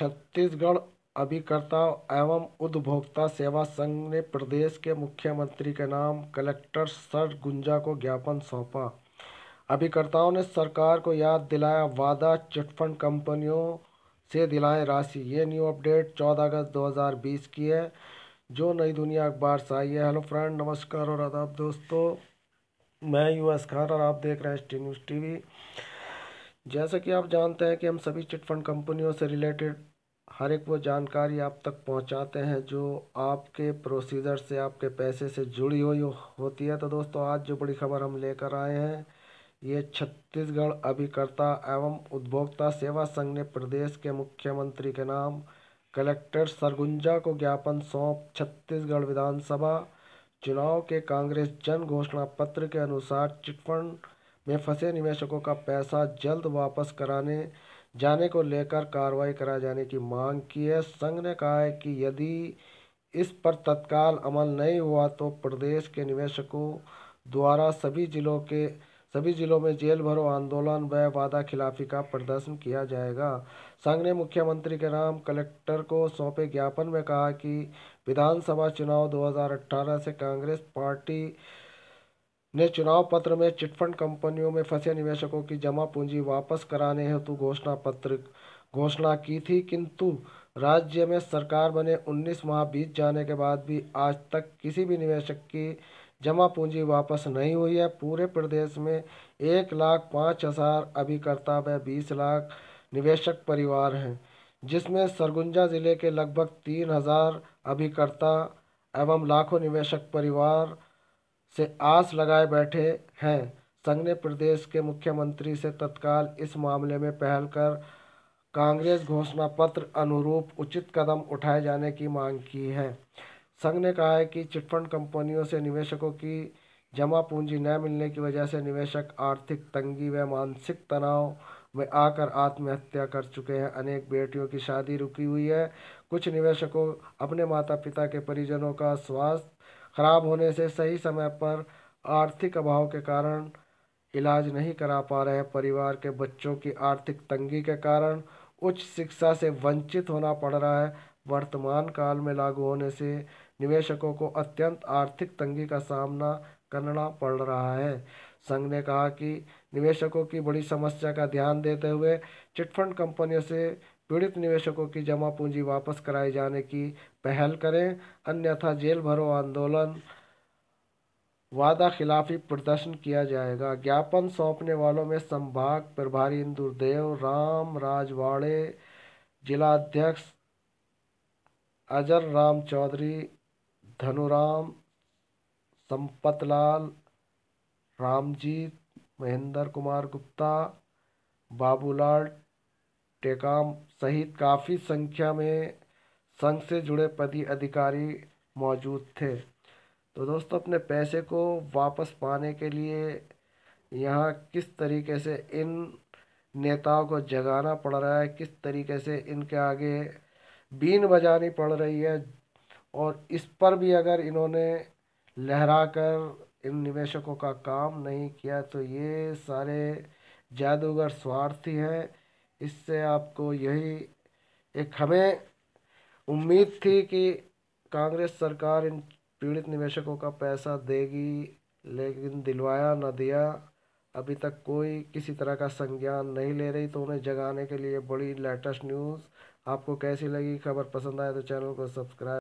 छत्तीसगढ़ अभिकर्ता एवं उपभोक्ता सेवा संघ ने प्रदेश के मुख्यमंत्री के नाम कलेक्टर सर गुंजा को ज्ञापन सौंपा अभिकर्ताओं ने सरकार को याद दिलाया वादा चिटफंड कंपनियों से दिलाए राशि ये न्यू अपडेट 14 अगस्त 2020 की है जो नई दुनिया अखबार से आई है हेलो फ्रेंड नमस्कार और आदाब दोस्तों मैं यू एस खान और आप देख रहे हैं टी न्यूज़ टी जैसा कि आप जानते हैं कि हम सभी चिटफंड कंपनियों से रिलेटेड हर एक वो जानकारी आप तक पहुंचाते हैं जो आपके प्रोसीजर से आपके पैसे से जुड़ी हुई होती है तो दोस्तों आज जो बड़ी खबर हम लेकर आए हैं ये छत्तीसगढ़ अभिकर्ता एवं उपभोक्ता सेवा संघ ने प्रदेश के मुख्यमंत्री के नाम कलेक्टर सरगुंजा को ज्ञापन सौंप छत्तीसगढ़ विधानसभा चुनाव के कांग्रेस जन घोषणा पत्र के अनुसार चिटफंड में फंसे निवेशकों का पैसा जल्द वापस कराने जाने को लेकर कार्रवाई कराए जाने की मांग की है संघ ने कहा है कि यदि इस पर तत्काल अमल नहीं हुआ तो प्रदेश के निवेशकों द्वारा सभी जिलों के सभी जिलों में जेल भरो आंदोलन व वादा खिलाफी का प्रदर्शन किया जाएगा संघ ने मुख्यमंत्री के नाम कलेक्टर को सौंपे ज्ञापन में कहा कि विधानसभा चुनाव 2018 से कांग्रेस पार्टी ने चुनाव पत्र में चिटफंड कंपनियों में फंसे निवेशकों की जमा पूंजी वापस कराने हेतु घोषणा पत्र घोषणा की थी किंतु राज्य में सरकार बने 19 माह बीत जाने के बाद भी आज तक किसी भी निवेशक की जमा पूंजी वापस नहीं हुई है पूरे प्रदेश में एक लाख पाँच हज़ार अभिकर्ता व बीस लाख निवेशक परिवार हैं जिसमें सरगुंजा ज़िले के लगभग तीन हज़ार अभिकर्ता एवं लाखों निवेशक परिवार से आस लगाए बैठे हैं संघ ने प्रदेश के मुख्यमंत्री से तत्काल इस मामले में पहल कर कांग्रेस घोषणा पत्र अनुरूप उचित कदम उठाए जाने की मांग की है संघ ने कहा है कि चिटफंड कंपनियों से निवेशकों की जमा पूंजी न मिलने की वजह से निवेशक आर्थिक तंगी व मानसिक तनाव में आकर आत्महत्या कर चुके हैं अनेक बेटियों की शादी रुकी हुई है कुछ निवेशकों अपने माता पिता के परिजनों का स्वास्थ्य खराब होने से सही समय पर आर्थिक अभाव के कारण इलाज नहीं करा पा रहे परिवार के बच्चों की आर्थिक तंगी के कारण उच्च शिक्षा से वंचित होना पड़ रहा है वर्तमान काल में लागू होने से निवेशकों को अत्यंत आर्थिक तंगी का सामना करना पड़ रहा है संघ ने कहा कि निवेशकों की बड़ी समस्या का ध्यान देते हुए चिटफंड कंपनियों से पीड़ित निवेशकों की जमा पूंजी वापस कराए जाने की पहल करें अन्यथा जेल भरो आंदोलन वादा खिलाफी प्रदर्शन किया जाएगा ज्ञापन सौंपने वालों में संभाग प्रभारी इंदुरदेव राम राजवाड़े जिलाध्यक्ष अजर राम चौधरी धनुराम संपतलाल रामजीत महेंद्र कुमार गुप्ता बाबूलाल टेकाम सहित काफ़ी संख्या में संघ से जुड़े पदी अधिकारी मौजूद थे तो दोस्तों अपने पैसे को वापस पाने के लिए यहाँ किस तरीके से इन नेताओं को जगाना पड़ रहा है किस तरीके से इनके आगे बीन बजानी पड़ रही है और इस पर भी अगर इन्होंने लहरा कर इन निवेशकों का काम नहीं किया तो ये सारे जादूगर स्वार्थी हैं इससे आपको यही एक हमें उम्मीद थी कि कांग्रेस सरकार इन पीड़ित निवेशकों का पैसा देगी लेकिन दिलवाया न दिया अभी तक कोई किसी तरह का संज्ञान नहीं ले रही तो उन्हें जगाने के लिए बड़ी लेटेस्ट न्यूज़ आपको कैसी लगी खबर पसंद आए तो चैनल को सब्सक्राइब